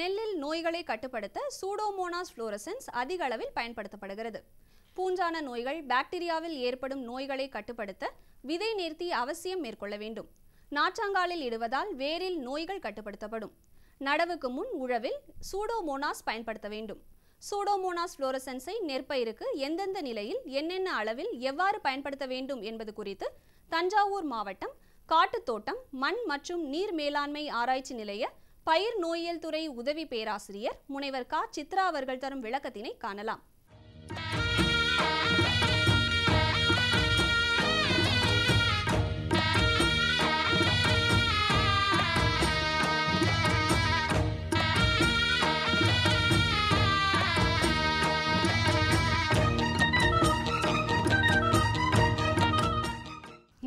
நெல்லில் நோய்களை கட்டுப்படுத்த சூடோமோனாஸ் ஃப்ளோரசன்ஸ் அதிக அளவில் பயன்படுத்தப்படுகிறது பூஞ்சான நோய்கள் பாக்டீரியாவில் ஏற்படும் நோய்களை கட்டுப்படுத்த விதை நிறுத்தி அவசியம் மேற்கொள்ள வேண்டும் நாற்றாங்காலில் இடுவதால் வேரில் நோய்கள் கட்டுப்படுத்தப்படும் நடவுக்கு முன் உழவில் சூடோமோனாஸ் பயன்படுத்த வேண்டும் சூடோமோனாஸ் ஃப்ளோரசன்ஸை நெற்பயிருக்கு எந்தெந்த நிலையில் என்னென்ன அளவில் எவ்வாறு பயன்படுத்த வேண்டும் என்பது குறித்து தஞ்சாவூர் மாவட்டம் காட்டுத்தோட்டம் மண் மற்றும் நீர் மேலாண்மை ஆராய்ச்சி நிலைய பயிர் நோயியல் துறை உதவி பேராசிரியர் முனைவர் கா சித்ரா அவர்கள் தரும் விளக்கத்தினை காணலாம்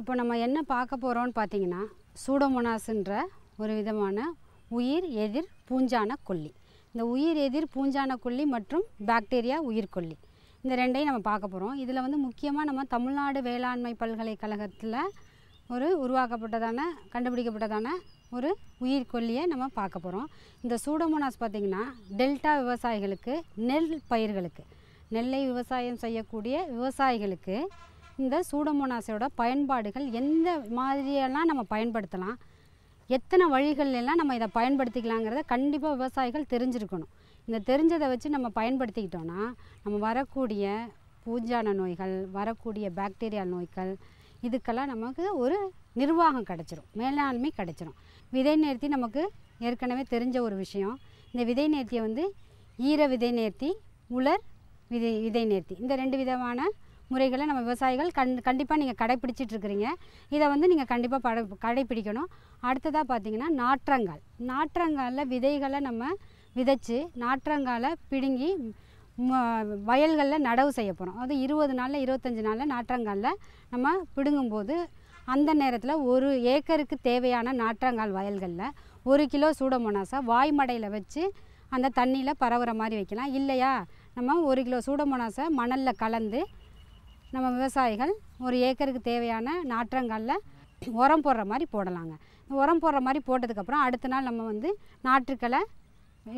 இப்போ நம்ம என்ன பார்க்க போகிறோம்னு பார்த்தீங்கன்னா சூடோமோனாஸுன்ற ஒரு விதமான உயிர் எதிர் பூஞ்சான கொல்லி இந்த உயிர் எதிர் பூஞ்சான கொல்லி மற்றும் பாக்டீரியா உயிர்கொல்லி இந்த ரெண்டையும் நம்ம பார்க்க போகிறோம் இதில் வந்து முக்கியமாக நம்ம தமிழ்நாடு வேளாண்மை பல்கலைக்கழகத்தில் ஒரு உருவாக்கப்பட்டதான கண்டுபிடிக்கப்பட்டதான ஒரு உயிர்கொல்லியை நம்ம பார்க்க போகிறோம் இந்த சூடமோனாஸ் பார்த்திங்கன்னா டெல்டா விவசாயிகளுக்கு நெல் பயிர்களுக்கு நெல்லை விவசாயம் செய்யக்கூடிய விவசாயிகளுக்கு இந்த சூடமோனாஸோட பயன்பாடுகள் எந்த மாதிரியெல்லாம் நம்ம பயன்படுத்தலாம் எத்தனை வழிகள் எல்லாம் நம்ம இதை பயன்படுத்திக்கலாங்கிறத கண்டிப்பாக விவசாயிகள் தெரிஞ்சிருக்கணும் இந்த தெரிஞ்சதை வச்சு நம்ம பயன்படுத்திக்கிட்டோன்னா நம்ம வரக்கூடிய பூஞ்சான நோய்கள் வரக்கூடிய பாக்டீரியா நோய்கள் இதுக்கெல்லாம் நமக்கு ஒரு நிர்வாகம் கிடச்சிரும் மேலாண்மை கிடச்சிரும் விதை நேர்த்தி நமக்கு ஏற்கனவே தெரிஞ்ச ஒரு விஷயம் இந்த விதை நேர்த்தியை வந்து ஈர விதை நேர்த்தி உலர் விதை விதை நேர்த்தி இந்த ரெண்டு விதமான முறைகளை நம்ம விவசாயிகள் கண் கண்டிப்பாக நீங்கள் கடைப்பிடிச்சிட்ருக்கிறீங்க இதை வந்து நீங்கள் கண்டிப்பாக பட கடைப்பிடிக்கணும் அடுத்ததாக பார்த்தீங்கன்னா நாற்றங்கால் நாற்றங்காலில் விதைகளை நம்ம விதைச்சி நாற்றங்காலை பிடுங்கி வயல்களில் நடவு செய்ய போகிறோம் அது இருபது நாளில் இருபத்தஞ்சி நாளில் நாற்றங்காலில் நம்ம பிடுங்கும்போது அந்த நேரத்தில் ஒரு ஏக்கருக்கு தேவையான நாற்றங்கால் வயல்களில் ஒரு கிலோ சூடமோனாசா வாய்மடையில் வச்சு அந்த தண்ணியில் பரவுகிற மாதிரி வைக்கலாம் இல்லையா நம்ம ஒரு கிலோ சூடமோனாசை மணலில் கலந்து நம்ம விவசாயிகள் ஒரு ஏக்கருக்கு தேவையான நாற்றங்களில் உரம் போடுற மாதிரி போடலாங்க உரம் போடுற மாதிரி போட்டதுக்கப்புறம் அடுத்த நாள் நம்ம வந்து நாற்றுக்களை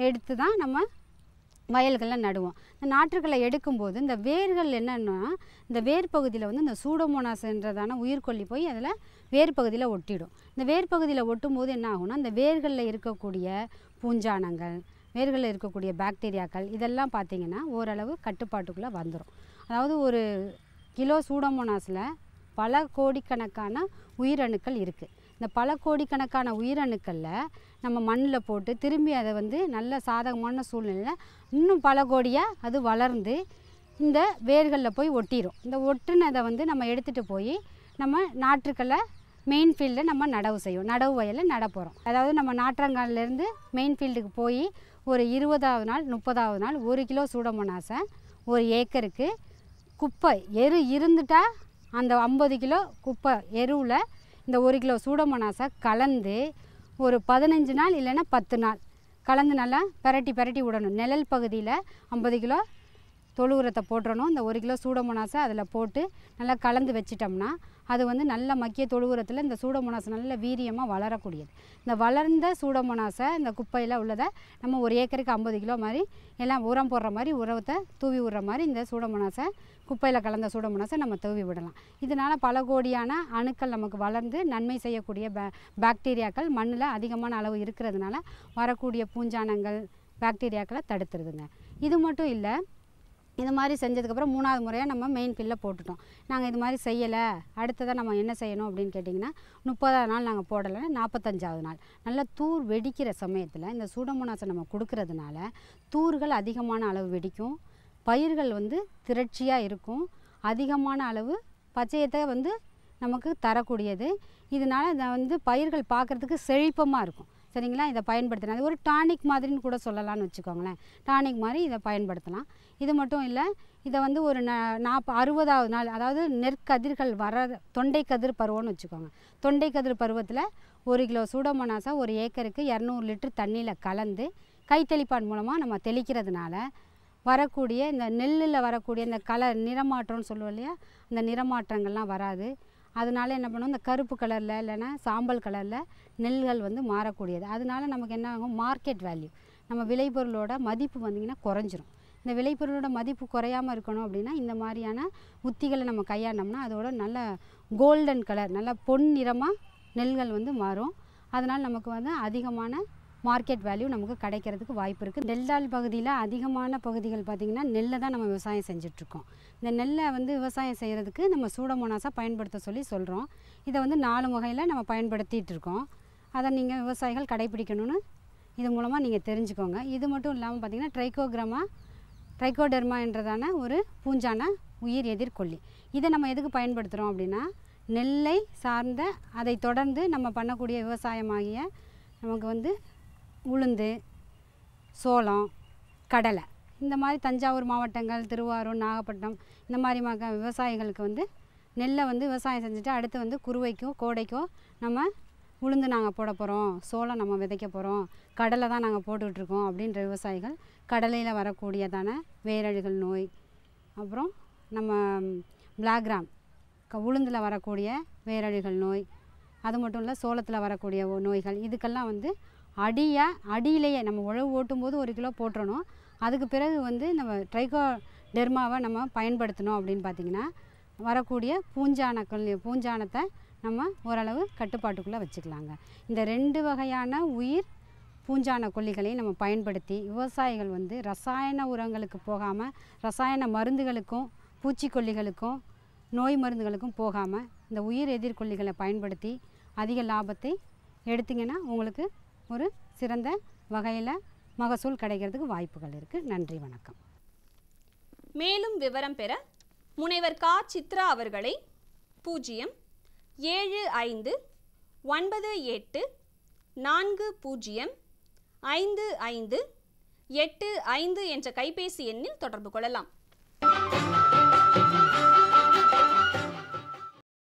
எடுத்து தான் நம்ம வயல்களில் நடுவோம் இந்த நாற்றுக்களை எடுக்கும்போது இந்த வேர்கள் என்னென்னா இந்த வேர் பகுதியில் வந்து இந்த சூடோமோனாஸ்ன்றதான உயிர்கொல்லி போய் அதில் வேர் பகுதியில் ஒட்டிடும் இந்த வேர் பகுதியில் ஒட்டும் போது என்ன ஆகும்னா இந்த வேர்களில் இருக்கக்கூடிய பூஞ்சானங்கள் வேர்களில் இருக்கக்கூடிய பாக்டீரியாக்கள் இதெல்லாம் பார்த்திங்கன்னா ஓரளவு கட்டுப்பாட்டுக்குள்ளே வந்துடும் அதாவது ஒரு கிலோ சூடோமோனாஸில் பல கோடிக்கணக்கான உயிரணுக்கள் இருக்குது இந்த பல கோடிக்கணக்கான உயிரணுக்களில் நம்ம மண்ணில் போட்டு திரும்பி அதை வந்து நல்ல சாதகமான சூழ்நிலையில் இன்னும் பல கோடியாக அது வளர்ந்து இந்த வேர்களில் போய் ஒட்டிடும் இந்த ஒட்டுனதை வந்து நம்ம எடுத்துகிட்டு போய் நம்ம நாற்றுக்களை மெயின் ஃபீல்டில் நம்ம நடவு செய்வோம் நடவு வயலில் நடப்போகிறோம் அதாவது நம்ம நாற்றங்காலிலேருந்து மெயின் ஃபீல்டுக்கு போய் ஒரு இருபதாவது நாள் முப்பதாவது நாள் ஒரு கிலோ சூடமோனாசை ஒரு ஏக்கருக்கு குப்பை எரு இருந்துட்டால் அந்த ஐம்பது கிலோ குப்பை எருவில் இந்த ஒரு கிலோ சூடமனாசை கலந்து ஒரு பதினஞ்சு நாள் இல்லைன்னா பத்து நாள் கலந்து நல்லா பெரட்டி பெரட்டி விடணும் நிழல் பகுதியில் ஐம்பது கிலோ தொழு உரத்தை போட்டுறணும் இந்த ஒரு கிலோ சூடமனாசை அதில் போட்டு நல்லா கலந்து வச்சிட்டோம்னா அது வந்து நல்ல மக்கிய தொழுவுரத்தில் இந்த சூடமோனாஸ் நல்ல வீரியமாக வளரக்கூடியது இந்த வளர்ந்த சூடமோனாஸை இந்த குப்பையில் உள்ளதை நம்ம ஒரு ஏக்கருக்கு ஐம்பது கிலோ மாதிரி எல்லாம் உரம் போடுற மாதிரி உரத்தை தூவி விடுற மாதிரி இந்த சூடமோனாஸை குப்பையில் கலந்த சூடமோனாஸை நம்ம தூவி விடலாம் இதனால் பல கோடியான அணுக்கள் நமக்கு வளர்ந்து நன்மை செய்யக்கூடிய பே பாக்டீரியாக்கள் மண்ணில் அதிகமான அளவு இருக்கிறதுனால வரக்கூடிய பூஞ்சானங்கள் பாக்டீரியாக்களை தடுத்துருதுங்க இது மட்டும் இல்லை இது மாதிரி செஞ்சதுக்கப்புறம் மூணாவது முறையாக நம்ம மெயின் பில்லை போட்டுட்டோம் நாங்கள் இது மாதிரி செய்யலை அடுத்ததாக நம்ம என்ன செய்யணும் அப்படின்னு கேட்டிங்கன்னா முப்பதாவது நாள் நாங்கள் போடலைன்னா நாற்பத்தஞ்சாவது நாள் நல்லா தூர் வெடிக்கிற சமயத்தில் இந்த சூடமுனாசை நம்ம கொடுக்கறதுனால தூர்கள் அதிகமான அளவு வெடிக்கும் பயிர்கள் வந்து திரட்சியாக இருக்கும் அதிகமான அளவு பச்சையத்தை வந்து நமக்கு தரக்கூடியது இதனால் இதை வந்து பயிர்கள் பார்க்குறதுக்கு செழிப்பமாக இருக்கும் சரிங்களா இதை பயன்படுத்தினா அது ஒரு டானிக் மாதிரின்னு கூட சொல்லலாம்னு வச்சுக்கோங்களேன் டானிக் மாதிரி இதை பயன்படுத்தலாம் இது மட்டும் இல்லை இதை வந்து ஒரு நாற்ப அறுபதாவது நாள் அதாவது நெற்கதிர்கள் வர தொண்டை கதிர் பருவம்னு வச்சுக்கோங்க தொண்டை கதிர் பருவத்தில் ஒரு கிலோ சூடமனாசா ஒரு ஏக்கருக்கு இரநூறு லிட்டர் தண்ணியில் கலந்து கைத்தெளிப்பான் மூலமாக நம்ம தெளிக்கிறதுனால வரக்கூடிய இந்த நெல்லில் வரக்கூடிய இந்த கலர் நிறமாற்றம்னு சொல்லுவோம் இல்லையா அந்த நிறமாற்றங்கள்லாம் வராது அதனால் என்ன பண்ணுவோம் இந்த கருப்பு கலரில் இல்லைன்னா சாம்பல் கலரில் நெல்கள் வந்து மாறக்கூடியது அதனால் நமக்கு என்ன ஆகும் மார்க்கெட் வேல்யூ நம்ம விளைபொருளோட மதிப்பு வந்திங்கன்னா குறைஞ்சிரும் இந்த விளைபொருளோட மதிப்பு குறையாமல் இருக்கணும் அப்படின்னா இந்த மாதிரியான உத்திகளை நம்ம கையாண்டோம்னா அதோட நல்ல கோல்டன் கலர் நல்லா பொன் நிறமாக நெல்கள் வந்து மாறும் அதனால் நமக்கு வந்து அதிகமான மார்க்கெட் வேல்யூ நமக்கு கிடைக்கிறதுக்கு வாய்ப்பு இருக்குது டெல்டால் பகுதியில் அதிகமான பகுதிகள் பார்த்திங்கன்னா நெல்லை தான் நம்ம விவசாயம் செஞ்சிட்ருக்கோம் இந்த நெல்லை வந்து விவசாயம் செய்கிறதுக்கு நம்ம சூடமோனாஸாக பயன்படுத்த சொல்லி சொல்கிறோம் இதை வந்து நாலு வகையில் நம்ம பயன்படுத்திகிட்டு இருக்கோம் அதை நீங்கள் விவசாயிகள் கடைபிடிக்கணும்னு இது மூலமாக நீங்கள் தெரிஞ்சுக்கோங்க இது மட்டும் இல்லாமல் பார்த்திங்கன்னா ட்ரைகோகிராமா ட்ரைகோடெர்மான்றதான ஒரு பூஞ்சான உயிர் எதிர்கொல்லி இதை நம்ம எதுக்கு பயன்படுத்துகிறோம் அப்படின்னா நெல்லை சார்ந்த அதை தொடர்ந்து நம்ம பண்ணக்கூடிய விவசாயமாகிய நமக்கு வந்து உளுந்து சோளம் கடலை இந்த மாதிரி தஞ்சாவூர் மாவட்டங்கள் திருவாரூர் நாகப்பட்டினம் இந்த மாதிரி மக விவசாயிகளுக்கு வந்து நெல்லை வந்து விவசாயம் செஞ்சுட்டு அடுத்து வந்து குருவைக்கும் கோடைக்கும் நம்ம உளுந்து நாங்கள் போட போகிறோம் சோளம் நம்ம விதைக்க போகிறோம் கடலை தான் நாங்கள் போட்டுக்கிட்டுருக்கோம் அப்படின்ற விவசாயிகள் கடலையில் வரக்கூடியதான வேரழுகள் நோய் அப்புறம் நம்ம பிளாக்ராம் க உளுந்தில் வரக்கூடிய வேரழுகள் நோய் அது மட்டும் இல்லை சோளத்தில் வரக்கூடிய நோய்கள் இதுக்கெல்லாம் வந்து அடியாக அடியிலேயே நம்ம உழவு ஓட்டும் போது ஒரு கிலோ போட்டுறணும் அதுக்கு பிறகு வந்து நம்ம ட்ரைகோ டெர்மாவை நம்ம பயன்படுத்தணும் அப்படின்னு பார்த்திங்கன்னா வரக்கூடிய பூஞ்சானக்கள் பூஞ்சானத்தை நம்ம ஓரளவு கட்டுப்பாட்டுக்குள்ளே வச்சுக்கலாங்க இந்த ரெண்டு வகையான உயிர் பூஞ்சான கொல்லிகளையும் நம்ம பயன்படுத்தி விவசாயிகள் வந்து ரசாயன உரங்களுக்கு போகாமல் ரசாயன மருந்துகளுக்கும் பூச்சிக்கொல்லிகளுக்கும் நோய் மருந்துகளுக்கும் போகாமல் இந்த உயிர் எதிர்கொல்லிகளை பயன்படுத்தி அதிக லாபத்தை எடுத்திங்கன்னா உங்களுக்கு ஒரு சிறந்த வகையில் மகசூல் கிடைக்கிறதுக்கு வாய்ப்புகள் இருக்குது நன்றி வணக்கம் மேலும் விவரம் பெற முனைவர் கா சித்ரா அவர்களை பூஜ்ஜியம் ஏழு ஐந்து ஒன்பது எட்டு நான்கு பூஜ்ஜியம் ஐந்து ஐந்து எட்டு ஐந்து என்ற கைபேசி எண்ணில் தொடர்பு கொள்ளலாம்